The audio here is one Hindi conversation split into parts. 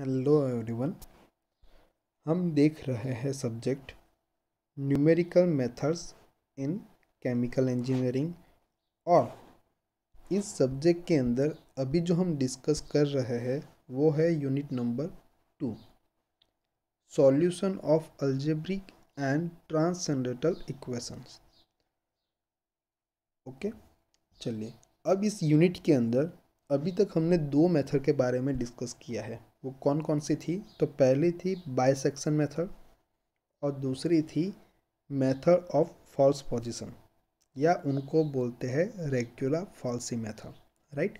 हेलो एवरीवन हम देख रहे हैं subject numerical methods in chemical engineering और इस सब्जेक्ट के अंदर अभी जो हम डिस्कस कर रहे हैं वो है unit number two solution of algebraic and transcendental equations okay चलिए अब इस यूनिट के अंदर अभी तक हमने दो मेथड के बारे में डिस्कस किया है वो कौन कौन सी थी तो पहली थी बाइसेक्शन मेथड और दूसरी थी मेथड ऑफ फॉल्स पोजीशन या उनको बोलते हैं regular falsi method right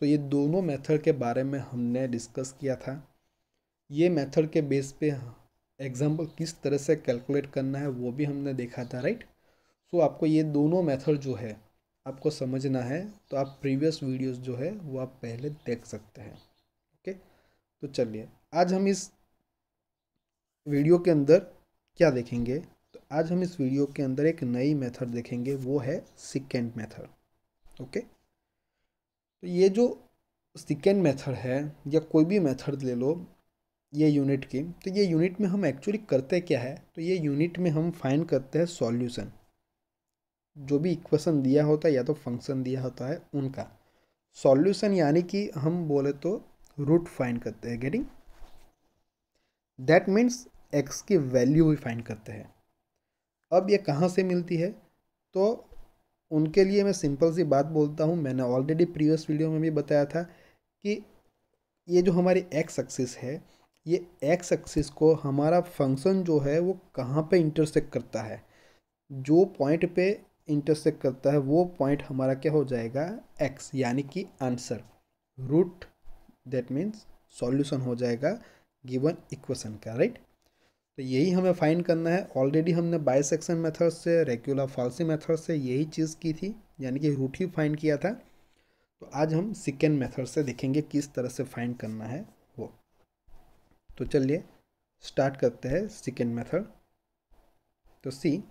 so ये दोनों मेथड के बारे में हमने डिस्कस किया था ये मेथड के बेस पे एग्जाम्पल किस तरह से कैलकुलेट करना है वो भी हमने देखा था राइट सो so, आपको ये दोनों मेथड जो है आपको समझना है तो आप प्रीवियस वीडियोस जो है वो आप पहले देख सकते हैं तो चलिए आज हम इस वीडियो के अंदर क्या देखेंगे तो आज हम इस वीडियो के अंदर एक नई मेथड देखेंगे वो है सिकेंड मेथड ओके तो ये जो सिकेंड मेथड है या कोई भी मेथड ले लो ये यूनिट की तो ये यूनिट में हम एक्चुअली करते क्या है तो ये यूनिट में हम फाइन करते हैं सॉल्यूशन जो भी इक्वेशन दिया होता है या तो फंक्शन दिया होता है उनका सॉल्यूशन यानी कि हम बोले तो रूट फाइंड करते हैं गेटिंग दैट मीन्स एक्स की वैल्यू भी फाइंड करते हैं अब ये कहाँ से मिलती है तो उनके लिए मैं सिंपल सी बात बोलता हूँ मैंने ऑलरेडी प्रीवियस वीडियो में भी बताया था कि ये जो हमारी एक्स एक्सिस है ये एक्स एक्सिस को हमारा फंक्शन जो है वो कहाँ पे इंटरसेक्ट करता है जो पॉइंट पे इंटरसेक्ट करता है वो पॉइंट हमारा क्या हो जाएगा एक्स यानी कि answer root that means solution हो जाएगा गिवन इक्वेशन का राइट तो यही हमें फाइंड करना है ऑलरेडी हमने बाई सेक्शन मेथड से रेगुलर फॉल्सी मेथड से यही चीज़ की थी यानी कि रूट ही फाइंड किया था तो आज हम सेकेंड मेथड से देखेंगे किस तरह से फाइंड करना है वो तो चलिए स्टार्ट करते हैं सेकेंड मेथड तो सी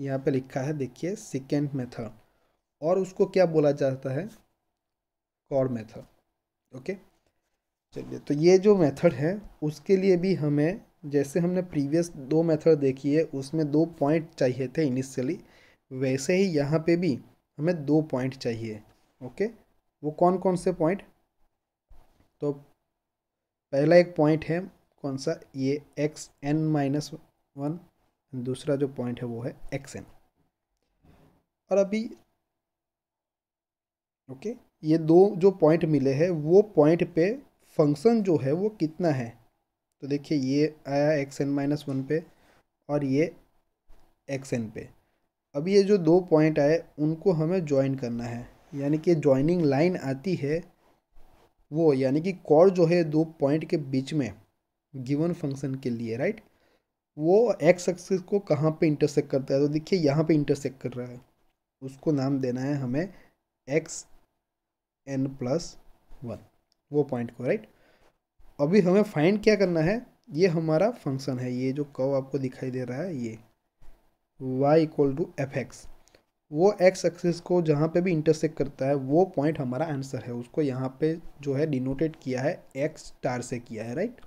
यहाँ पे लिखा है देखिए सेकेंड मेथड और उसको क्या बोला जाता है कॉर मेथड ओके चलिए तो ये जो मेथड है उसके लिए भी हमें जैसे हमने प्रीवियस दो मेथड देखी है उसमें दो पॉइंट चाहिए थे इनिशियली वैसे ही यहाँ पे भी हमें दो पॉइंट चाहिए ओके वो कौन कौन से पॉइंट तो पहला एक पॉइंट है कौन सा ये एक्स एन माइनस वन दूसरा जो पॉइंट है वो है एक्स एन और अभी ओके okay? ये दो जो पॉइंट मिले हैं वो पॉइंट पे फंक्शन जो है वो कितना है तो देखिए ये आया एक्स एन माइनस वन पे और ये एक्स एन पे अब ये जो दो पॉइंट आए उनको हमें ज्वाइन करना है यानी कि ज्वाइनिंग लाइन आती है वो यानी कि कॉर्ड जो है दो पॉइंट के बीच में गिवन फंक्शन के लिए राइट वो एक्स एक्सिस को कहाँ पे इंटरसेक्ट करता है तो देखिए यहाँ पे इंटरसेक्ट कर रहा है उसको नाम देना है हमें एक्स एन प्लस वन वो पॉइंट को राइट अभी हमें फाइंड क्या करना है ये हमारा फंक्शन है ये जो कव आपको दिखाई दे रहा है ये y equal to f x वो एक्स एक्सिस को जहाँ पे भी इंटरसेक्ट करता है वो पॉइंट हमारा आंसर है उसको यहाँ पे जो है डिनोटेट किया है एक्स स्टार से किया है राइट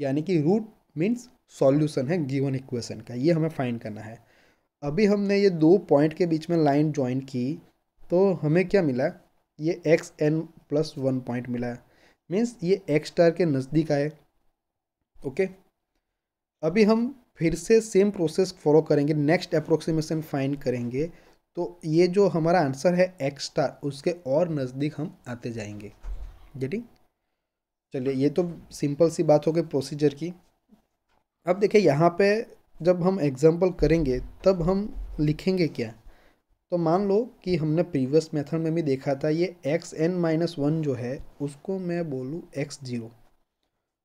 यानी कि रूट मीन्स सॉल्यूशन है गिवन इक्वेशन का ये हमें फाइंड करना है अभी हमने ये दो पॉइंट के बीच में लाइन ज्वाइन की तो हमें क्या मिला ये x n plus one point मिला है मीन्स ये एक्स स्टार के नज़दीक आए ओके अभी हम फिर से सेम प्रोसेस फॉलो करेंगे नेक्स्ट अप्रोक्सीमेशन फाइंड करेंगे तो ये जो हमारा आंसर है एक्स स्टार उसके और नज़दीक हम आते जाएंगे जेटी चलिए ये तो सिंपल सी बात हो गई प्रोसीजर की अब देखिए यहाँ पे जब हम एग्जाम्पल करेंगे तब हम लिखेंगे क्या तो मान लो कि हमने प्रीवियस मेथड में भी देखा था ये एक्स एन माइनस वन जो है उसको मैं बोलूँ एक्स ज़ीरो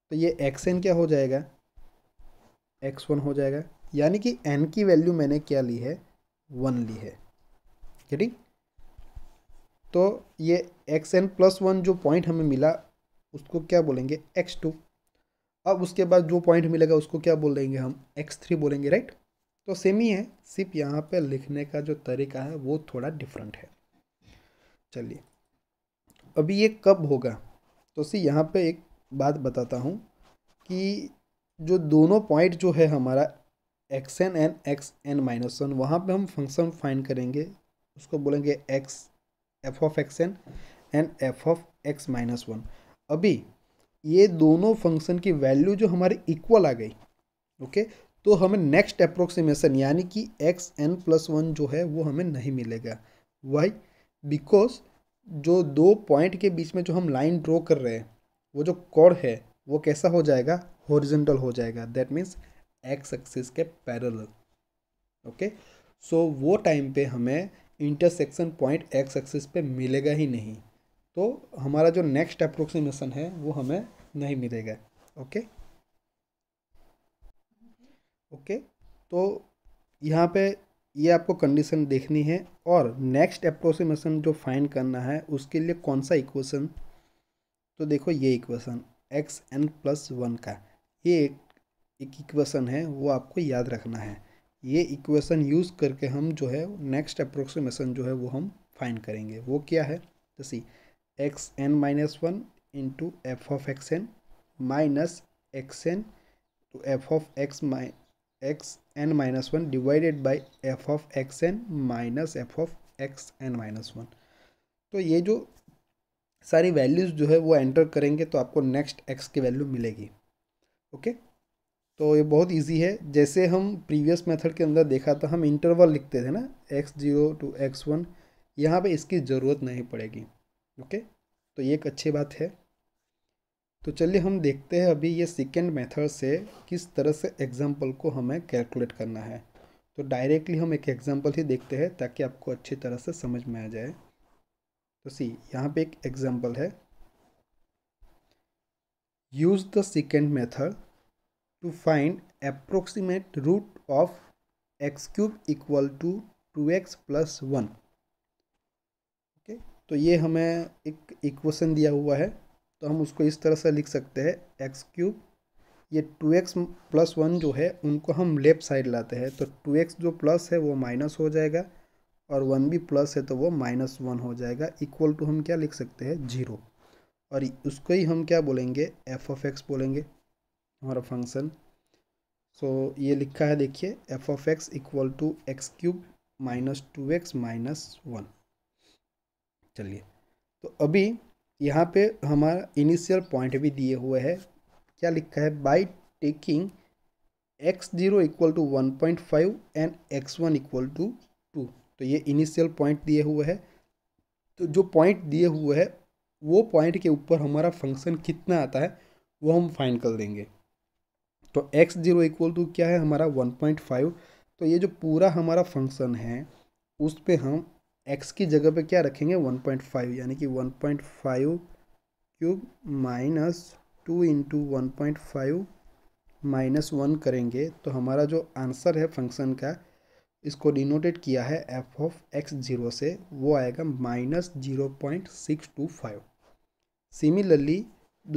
तो ये एक्स एन क्या हो जाएगा एक्स वन हो जाएगा यानी कि एन की वैल्यू मैंने क्या ली है वन ली है ठीक तो ये एक्स एन प्लस वन जो पॉइंट हमें मिला उसको क्या बोलेंगे एक्स टू अब उसके बाद जो पॉइंट मिलेगा उसको क्या बोल देंगे हम एक्स थ्री बोलेंगे राइट तो सेम ही है सिर्फ यहाँ पे लिखने का जो तरीका है वो थोड़ा डिफरेंट है चलिए अभी ये कब होगा तो सी यहाँ पे एक बात बताता हूँ कि जो दोनों पॉइंट जो है हमारा x n n x n minus one वहाँ पर हम फंक्शन फाइंड करेंगे उसको बोलेंगे x f of x n n f of x minus one अभी ये दोनों फंक्शन की वैल्यू जो हमारी इक्वल आ गई ओके तो हमें नेक्स्ट अप्रोक्सीमेशन यानी कि एक्स एन प्लस वन जो है वो हमें नहीं मिलेगा वाई बिकॉज जो दो पॉइंट के बीच में जो हम लाइन ड्रॉ कर रहे हैं वो जो कॉर्ड है वो कैसा हो जाएगा हॉरिजेंटल हो जाएगा दैट मीन्स एक्स एक्सिस के पैरल ओके सो वो टाइम पे हमें इंटरसेक्शन पॉइंट एक्स एक्सिस पे मिलेगा ही नहीं तो हमारा जो नेक्स्ट अप्रोक्सीमेशन है वो हमें नहीं मिलेगा ओके okay? ओके तो यहाँ पे ये आपको कंडीशन देखनी है और नेक्स्ट अप्रोक्सीमेशन जो फाइंड करना है उसके लिए कौन सा इक्वेशन तो देखो ये equation x n plus one का ये एक एक इक्वेशन है वो आपको याद रखना है ये इक्वेशन यूज़ करके हम जो है नेक्स्ट अप्रोक्सीमेशन जो है वो हम फाइन करेंगे वो क्या है जैसे x n minus one into f of x n minus x n two f of x minus x n minus one divided by f of x n minus f of x n minus one तो ये जो सारी वैल्यूज़ जो है वो एंटर करेंगे तो आपको नेक्स्ट एक्स की वैल्यू मिलेगी ओके तो ये बहुत इजी है जैसे हम प्रीवियस मेथड के अंदर देखा था हम इंटरवल लिखते थे ना x zero to x one यहाँ पर इसकी ज़रूरत नहीं पड़ेगी ओके तो ये एक अच्छी बात है तो चलिए हम देखते हैं अभी ये सेकेंड मेथड से किस तरह से एग्जाम्पल को हमें कैलकुलेट करना है तो डायरेक्टली हम एक एग्जाम्पल ही देखते हैं ताकि आपको अच्छी तरह से समझ में आ जाए तो सी यहाँ पे एक एग्जाम्पल है use the second method to find approximate root of x cube equal to two x plus one okay तो ये हमें एक इक्वेशन दिया हुआ है तो हम उसको इस तरह से लिख सकते हैं एक्स क्यूब ये टू एक्स प्लस वन जो है उनको हम लेफ़्ट साइड लाते हैं तो टू एक्स जो प्लस है वो माइनस हो जाएगा और वन भी प्लस है तो वो माइनस वन हो जाएगा इक्वल टू हम क्या लिख सकते हैं जीरो और उसको ही हम क्या बोलेंगे एफ ऑफ एक्स बोलेंगे हमारा फंक्शन सो ये लिखा है देखिए f of x equal to x cube minus two x minus one चलिए तो अभी यहाँ पे हमारा इनिशियल पॉइंट भी दिए हुए है क्या लिखा है by taking x zero equal to one point five and x one equal to two तो ये इनिशियल पॉइंट दिए हुए है तो जो पॉइंट दिए हुए है वो पॉइंट के ऊपर हमारा फंक्शन कितना आता है वो हम फाइन कर देंगे तो एक्स जीरो इक्वल टू क्या है हमारा वन पॉइंट फाइव तो ये जो पूरा हमारा फंक्शन है उस पर हम एक्स की जगह पे क्या रखेंगे वन पॉइंट फाइव यानी कि one point five cube minus two into one point five minus one करेंगे तो हमारा जो आंसर है फंक्शन का इसको डिनोटेट किया है एफ ऑफ एक्स जीरो से वो आएगा minus zero point six two five similarly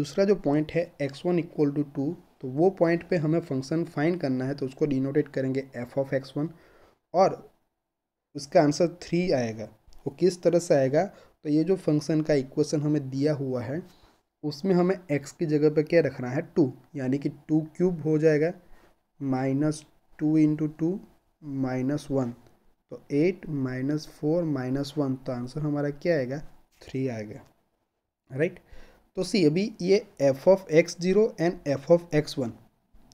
दूसरा जो पॉइंट है x one equal to two तो वो पॉइंट पे हमें फंक्शन फाइंड करना है तो उसको डिनोटेट करेंगे एफ ऑफ एक्स वन और उसका आंसर थ्री आएगा वो किस तरह से आएगा तो ये जो फंक्शन का इक्वेशन हमें दिया हुआ है उसमें हमें एक्स की जगह पर क्या रखना है टू यानी कि टू क्यूब हो जाएगा minus two into two minus one तो eight minus four minus one तो आंसर हमारा क्या आएगा थ्री आएगा राइट तो सी अभी ये f of x zero and f of x one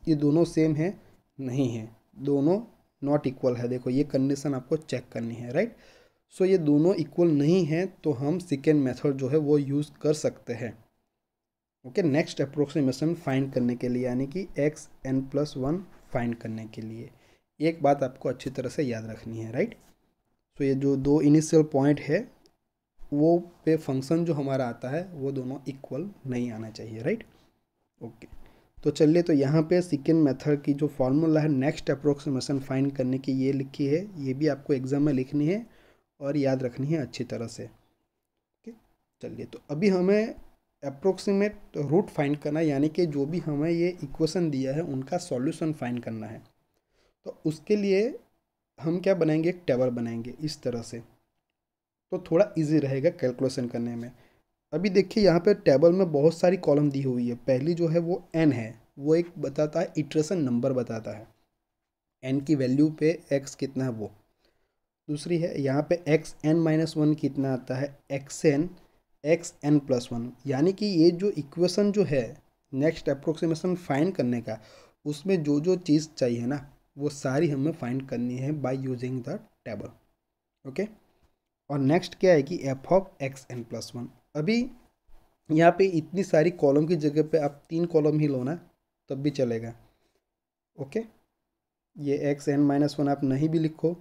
ये दोनों सेम है नहीं है दोनों नॉट इक्वल है देखो ये कंडीशन आपको चेक करनी है राइट सो so, ये दोनों इक्वल नहीं है तो हम सेकेंड मेथड जो है वो यूज़ कर सकते हैं ओके नेक्स्ट अप्रोक्सीमेशन फाइंड करने के लिए यानी कि x n plus one find करने के लिए एक बात आपको अच्छी तरह से याद रखनी है राइट सो so, ये जो दो इनिशियल पॉइंट है वो पे फंक्शन जो हमारा आता है वो दोनों इक्वल नहीं आना चाहिए राइट ओके okay. तो चलिए तो यहाँ पे सिकेंड मेथड की जो फार्मूला है नेक्स्ट अप्रोक्सीमेशन फाइंड करने की ये लिखी है ये भी आपको एग्ज़ाम में लिखनी है और याद रखनी है अच्छी तरह से ओके चलिए तो अभी हमें अप्रोक्सीमेट रूट फाइंड करना यानी कि जो भी हमें ये इक्वेशन दिया है उनका सॉल्यूशन फाइंड करना है तो उसके लिए हम क्या बनाएंगे एक टेबल बनाएंगे इस तरह से तो थोड़ा इजी रहेगा कैलकुलेशन करने में अभी देखिए यहाँ पे टेबल में बहुत सारी कॉलम दी हुई है पहली जो है वो एन है वो एक बताता है इटरेशन नंबर बताता है एन की वैल्यू पे एक्स कितना है वो दूसरी है यहाँ पे एक्स एन माइनस वन कितना आता है x n x n plus one यानी कि ये जो इक्वेशन जो है नेक्स्ट अप्रोक्सीमेशन फाइंड करने का उसमें जो जो चीज़ चाहिए ना वो सारी हमें फाइंड करनी है by using the table okay और नेक्स्ट क्या है कि f of x n plus one अभी यहाँ पे इतनी सारी कॉलम की जगह पे आप तीन कॉलम ही लो ना तब भी चलेगा ओके ये एक्स एन माइनस वन आप नहीं भी लिखो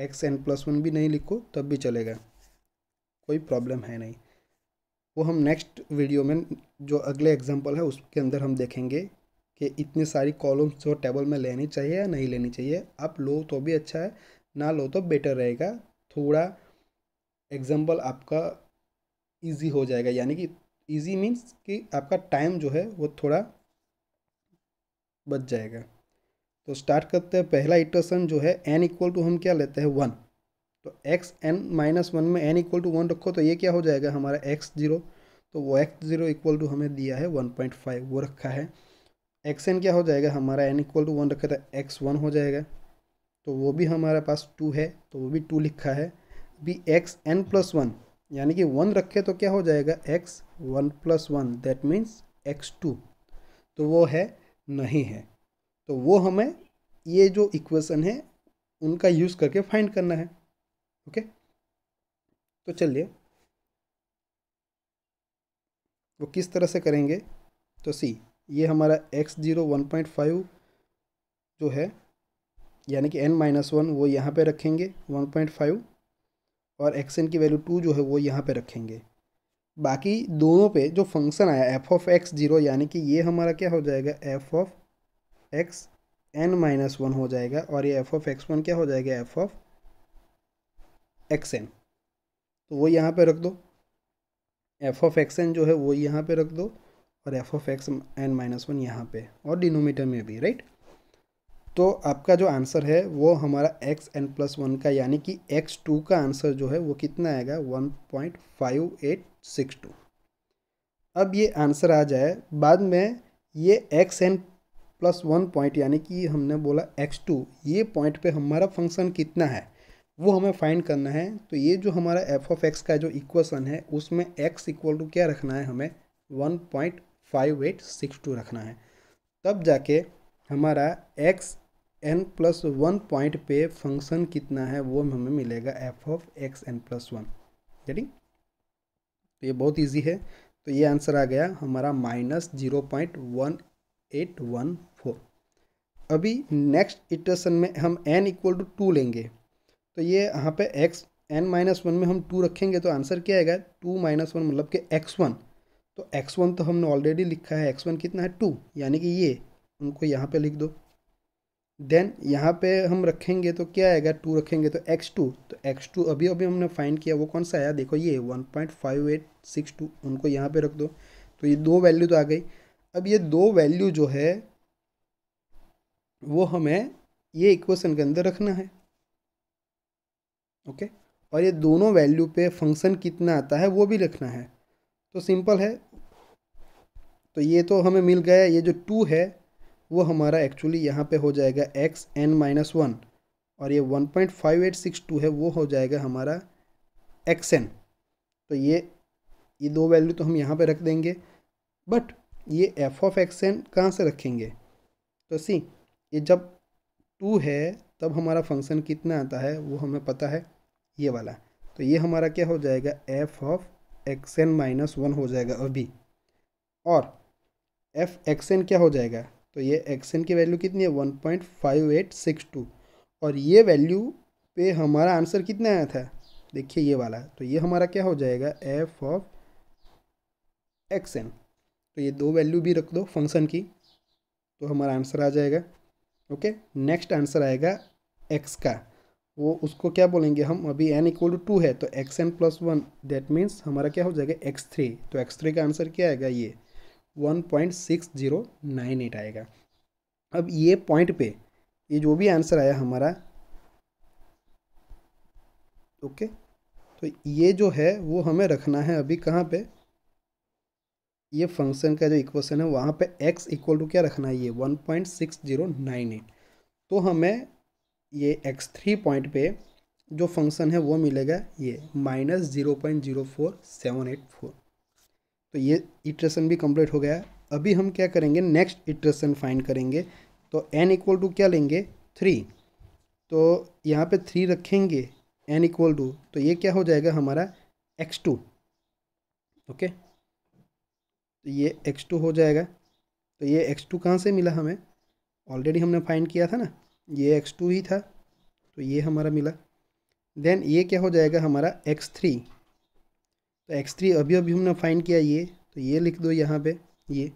एक्स एन प्लस वन भी नहीं लिखो तब भी चलेगा कोई प्रॉब्लम है नहीं वो हम नेक्स्ट वीडियो में जो अगले एग्जाम्पल है उसके अंदर हम देखेंगे कि इतनी सारी कॉलम्स जो टेबल में लेनी चाहिए या नहीं लेनी चाहिए आप लो तो भी अच्छा है ना लो तो बेटर रहेगा थोड़ा एग्जाम्पल आपका ईजी हो जाएगा यानी कि ईजी मीन्स कि आपका टाइम जो है वो थोड़ा बच जाएगा तो स्टार्ट करते हैं पहला इटरेशन जो है एन इक्वल टू हम क्या लेते हैं वन तो एक्स एन माइनस वन में एन इक्वल टू वन रखो तो ये क्या हो जाएगा हमारा एक्स ज़ीरो तो वो एक्स ज़ीरो इक्वल टू हमें दिया है वन पॉइंट फाइव वो रखा है एक्स एन क्या हो जाएगा हमारा एन इक्वल टू वन रखा था एक्स वन हो जाएगा तो वो भी हमारे पास टू है तो वो भी टू लिखा है अभी एक्स एन प्लस वन यानी कि वन रखे तो क्या हो जाएगा x one plus one that means x two तो वो है नहीं है तो वो हमें ये जो इक्वेशन है उनका यूज़ करके फाइंड करना है ओके तो चलिए वो किस तरह से करेंगे तो सी ये हमारा x zero one point five जो है यानी कि एन माइनस वन वो यहाँ पे रखेंगे वन पॉइंट फाइव और एक्स एन की वैल्यू टू जो है वो यहाँ पे रखेंगे बाकी दोनों पे जो फंक्शन आया एफ ऑफ एक्स जीरो यानी कि ये हमारा क्या हो जाएगा f of x n minus one हो जाएगा और ये एफ ऑफ एक्स वन क्या हो जाएगा एफ ऑफ एक्स एन तो वो यहाँ पे रख दो एफ ऑफ एक्स एन जो है वो यहाँ पे रख दो और f of x n minus one यहाँ पे और डिनोमीटर में भी राइट तो आपका जो आंसर है वो हमारा एक्स एन प्लस वन का यानी कि एक्स टू का आंसर जो है वो कितना आएगा one point five eight six two अब ये आंसर आ जाए बाद में ये x n plus one point यानी कि हमने बोला एक्स टू ये पॉइंट पे हमारा फंक्शन कितना है वो हमें फाइंड करना है तो ये जो हमारा एफ ऑफ एक्स का जो इक्वेशन है उसमें एक्स इक्वल टू क्या रखना है हमें one point five eight six two रखना है तब जाके हमारा x n plus one point पे फंक्शन कितना है वो हमें मिलेगा f of x n plus one ready तो ये बहुत इजी है तो ये आंसर आ गया हमारा minus zero point one eight one four अभी नेक्स्ट इटरेशन में हम एन इक्वल टू टू लेंगे तो ये यहाँ पे एक्स एन माइनस वन में हम टू रखेंगे तो आंसर क्या आएगा टू माइनस वन मतलब कि एक्स वन तो एक्स वन तो हमने ऑलरेडी लिखा है एक्स वन कितना है टू यानी कि ये उनको यहाँ पे लिख दो देन यहाँ पे हम रखेंगे तो क्या आएगा टू रखेंगे तो एक्स टू तो एक्स टू अभी अभी हमने फाइंड किया वो कौन सा आया देखो ये one point five eight six two उनको यहाँ पे रख दो तो ये दो वैल्यू तो आ गई अब ये दो वैल्यू जो है वो हमें ये इक्वेशन के अंदर रखना है ओके और ये दोनों वैल्यू पे फंक्शन कितना आता है वो भी रखना है तो सिंपल है तो ये तो हमें मिल गया ये जो टू है वो हमारा एक्चुअली यहाँ पे हो जाएगा एक्स एन माइनस वन और ये one point five eight six two है वो हो जाएगा हमारा एक्स एन तो ये ये दो वैल्यू तो हम यहाँ पे रख देंगे बट ये एफ ऑफ एक्स एन कहाँ से रखेंगे तो सी ये जब टू है तब हमारा फंक्शन कितना आता है वो हमें पता है ये वाला तो ये हमारा क्या हो जाएगा f of x n minus one हो जाएगा अभी और एफ एक्स एन क्या हो जाएगा तो ये एन की वैल्यू कितनी है one point five eight six two और ये वैल्यू पे हमारा आंसर कितना आया था देखिए ये वाला तो ये हमारा क्या हो जाएगा एफ ऑफ एक्स एन तो ये दो वैल्यू भी रख दो फंक्शन की तो हमारा आंसर आ जाएगा ओके नेक्स्ट आंसर आएगा एक्स का वो उसको क्या बोलेंगे हम अभी एन इक्वल टू टू है तो x n plus one that means हमारा क्या हो जाएगा एक्स थ्री तो एक्स थ्री का आंसर क्या आएगा ये one point six zero nine eight आएगा अब ये पॉइंट पे ये जो भी आंसर आया हमारा ओके तो ये जो है वो हमें रखना है अभी कहाँ पे ये फंक्शन का जो इक्वेशन है वहाँ पे x इक्वल टू क्या रखना है ये one point six zero nine eight तो हमें ये एक्स थ्री पॉइंट पे जो फंक्शन है वो मिलेगा ये minus zero point zero four seven eight four तो ये इटरेशन भी कंप्लीट हो गया है अभी हम क्या करेंगे नेक्स्ट इटरेशन फाइंड करेंगे तो एन इक्वल टू क्या लेंगे थ्री तो यहाँ पे थ्री रखेंगे एन इक्वल टू तो ये क्या हो जाएगा हमारा एक्स टू ओके तो ये एक्स टू हो जाएगा तो ये एक्स टू कहाँ से मिला हमें ऑलरेडी हमने फाइंड किया था ना ये एक्स टू ही था तो ये हमारा मिला देन ये क्या हो जाएगा हमारा एक्स थ्री तो एक्स थ्री अभी अभी हमने फाइंड किया ये तो ये लिख दो यहाँ पे ये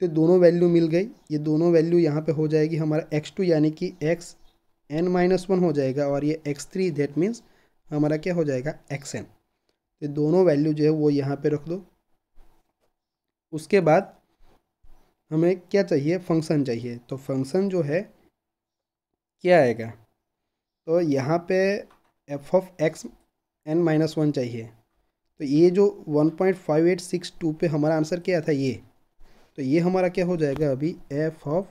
तो दोनों वैल्यू मिल गई ये दोनों वैल्यू यहाँ पे हो जाएगी हमारा एक्स टू यानी कि एक्स एन माइनस वन हो जाएगा और ये एक्स थ्री दैट मीन्स हमारा क्या हो जाएगा एक्स एन तो दोनों वैल्यू जो है वो यहाँ पे रख दो उसके बाद हमें क्या चाहिए फंक्शन चाहिए तो फंक्शन जो है क्या आएगा तो यहाँ पे f of x n minus one चाहिए तो ये जो 1.5862 पे हमारा आंसर क्या था ये तो ये हमारा क्या हो जाएगा अभी f of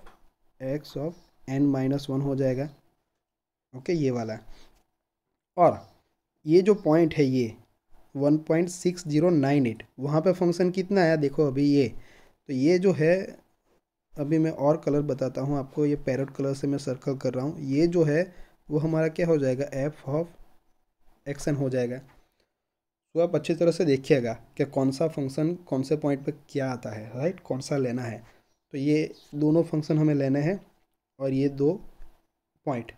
x of n minus one हो जाएगा ओके ये वाला और ये जो पॉइंट है ये 1.6098 वहाँ पर फंक्शन कितना आया देखो अभी ये तो ये जो है अभी मैं और कलर बताता हूँ आपको ये पैरट कलर से मैं सर्कल कर रहा हूँ ये जो है वो हमारा क्या हो जाएगा एफ ऑफ एक्सन हो जाएगा तो आप अच्छी तरह से देखिएगा कि कौन सा फंक्शन कौन से पॉइंट पर क्या आता है राइट कौन सा लेना है तो ये दोनों फंक्शन हमें लेने हैं और ये दो पॉइंट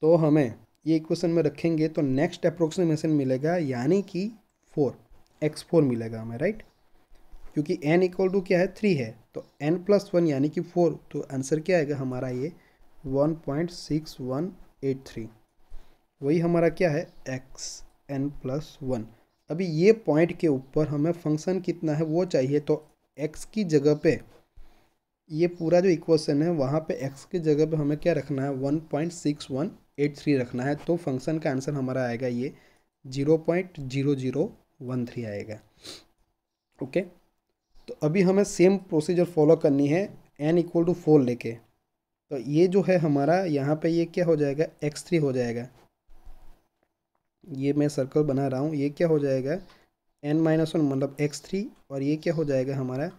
तो हमें ये इक्वेशन में रखेंगे तो नेक्स्ट अप्रोक्सीमेशन मिलेगा यानी कि फोर एक्स फोर मिलेगा हमें राइट क्योंकि एन इक्वल टू क्या है थ्री है तो एन प्लस वन यानी कि फोर तो आंसर क्या आएगा हमारा ये one point six one eight three वही हमारा क्या है एक्स एन प्लस वन अभी ये पॉइंट के ऊपर हमें फंक्शन कितना है वो चाहिए तो एक्स की जगह पे ये पूरा जो इक्वेशन है वहाँ पे एक्स की जगह पे हमें क्या रखना है one point six one eight three रखना है तो फंक्शन का आंसर हमारा आएगा ये zero point zero zero one three आएगा ओके तो अभी हमें सेम प्रोसीजर फॉलो करनी है एन इक्वल टू फोर लेके तो ये जो है हमारा यहाँ पे ये क्या हो जाएगा एक्स थ्री हो जाएगा ये मैं सर्कल बना रहा हूँ ये क्या हो जाएगा एन माइनस वन मतलब एक्स थ्री और ये क्या हो जाएगा हमारा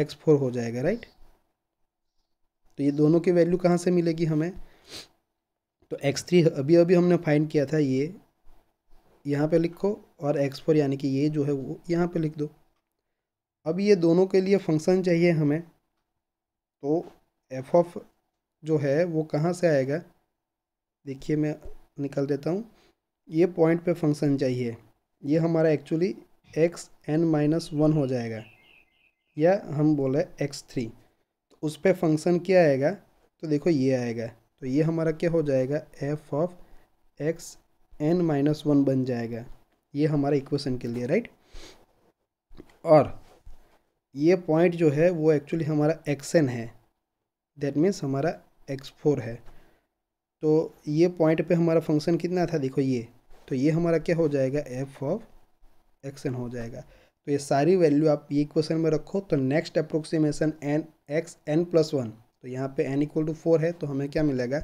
एक्स फोर हो जाएगा राइट तो ये दोनों की वैल्यू कहाँ से मिलेगी हमें तो एक्स थ्री अभी अभी हमने फाइंड किया था ये यहाँ पे लिखो और एक्स फोर यानी कि ये जो है वो यहाँ पे लिख दो अब ये दोनों के लिए फंक्शन चाहिए हमें तो एफ ऑफ जो है वो कहाँ से आएगा देखिए मैं निकल देता हूँ ये पॉइंट पे फंक्शन चाहिए ये हमारा actually x n minus one हो जाएगा या हम बोले एक्स थ्री तो उस पर फंक्शन क्या आएगा तो देखो ये आएगा तो ये हमारा क्या हो जाएगा f of x n minus one बन जाएगा ये हमारा इक्वेशन के लिए राइट और ये पॉइंट जो है वो एक्चुअली हमारा एन है दैट मीन्स हमारा एक्स फोर है तो ये पॉइंट पे हमारा फंक्शन कितना था देखो ये तो ये हमारा क्या हो जाएगा एफ ऑफ एक्सन हो जाएगा तो ये सारी वैल्यू आप ये क्वेश्चन में रखो तो next approximation n x n plus one तो यहाँ पे एन इक्वल टू फोर है तो हमें क्या मिलेगा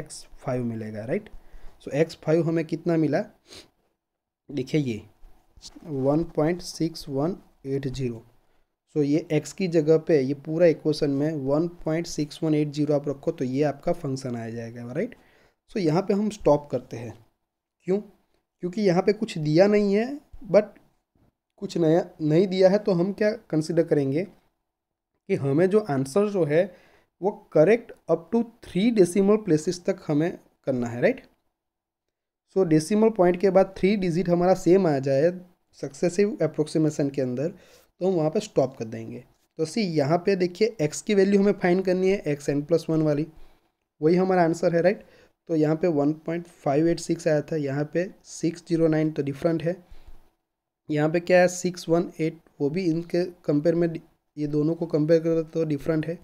एक्स फाइव मिलेगा राइट सो एक्स फाइव हमें कितना मिला देखिए ये one point six one eight zero तो ये x की जगह पे ये पूरा इक्वेशन में 1.6180 आप रखो तो ये आपका फंक्शन आ जाएगा राइट सो so, यहाँ पे हम स्टॉप करते हैं क्यों क्योंकि यहाँ पे कुछ दिया नहीं है बट कुछ नया नहीं दिया है तो हम क्या कंसिडर करेंगे कि हमें जो आंसर जो है वो correct up to three decimal places तक हमें करना है राइट सो डेसिमल पॉइंट के बाद थ्री डिजिट हमारा सेम आ जाए सक्सेसिव अप्रोक्सीमेशन के अंदर तो हम वहाँ पर स्टॉप कर देंगे तो सी यहाँ पे देखिए एक्स की वैल्यू हमें फाइंड करनी है एक्स एन प्लस वन वाली वही हमारा आंसर है राइट तो यहाँ पे 1.586 आया था यहाँ पे 609 तो डिफरेंट है यहाँ पे क्या है 618 वो भी इनके कंपेयर में ये दोनों को कंपेयर कर तो डिफरेंट है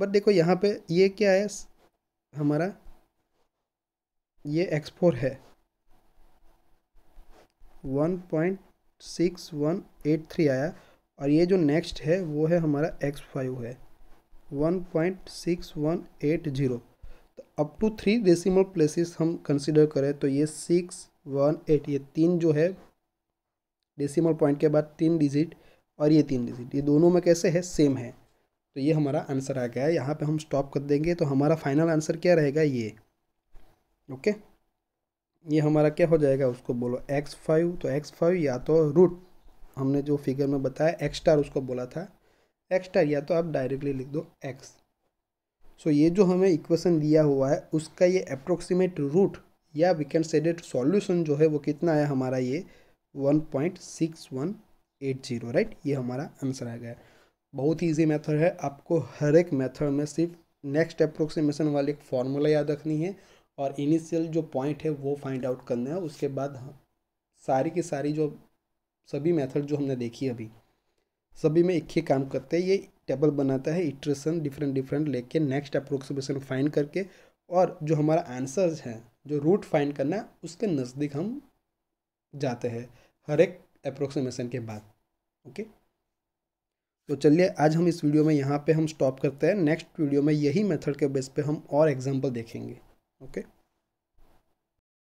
बट देखो यहाँ पे ये क्या है हमारा ये एक्स फोर है 1.6183 आया और ये जो नेक्स्ट है वो है हमारा एक्स फाइव है one point six one eight zero तो up to three decimal places हम कंसिडर करें तो ये सिक्स वन एट ये तीन जो है डेसिमल पॉइंट के बाद तीन डिजिट और ये तीन डिजिट ये दोनों में कैसे है सेम है तो ये हमारा आंसर आ गया है यहाँ पे हम स्टॉप कर देंगे तो हमारा फाइनल आंसर क्या रहेगा ये ओके ये हमारा क्या हो जाएगा उसको बोलो एक्स फाइव तो एक्स फाइव या तो रूट हमने जो फिगर में बताया एक्स स्टार उसको बोला था एक्स स्टार या तो आप डायरेक्टली लिख दो एक्स सो ये जो हमें इक्वेशन दिया हुआ है उसका ये अप्रोक्सीमेट रूट या we can say that solution जो है वो कितना आया हमारा ये one point six one eight zero right ये हमारा आंसर आ गया बहुत ही ईजी मेथड है आपको हर एक मेथड में सिर्फ नेक्स्ट अप्रोक्सीमेशन वाली एक फार्मूला याद रखनी है और इनिशियल जो पॉइंट है वो फाइंड आउट करना है उसके बाद हाँ, सारी की सारी जो सभी मेथड जो हमने देखी अभी सभी में एक ही काम करते हैं ये टेबल बनाता है इटरेशन डिफरेंट डिफरेंट लेके नेक्स्ट अप्रोक्सीमेशन फाइंड करके और जो हमारा आंसर्स है जो रूट फाइंड करना है उसके नज़दीक हम जाते हैं हर एक अप्रोक्सीमेशन के बाद ओके तो चलिए आज हम इस वीडियो में यहाँ पे हम स्टॉप करते हैं नेक्स्ट वीडियो में यही मेथड के बेस पे हम और एग्जांपल देखेंगे ओके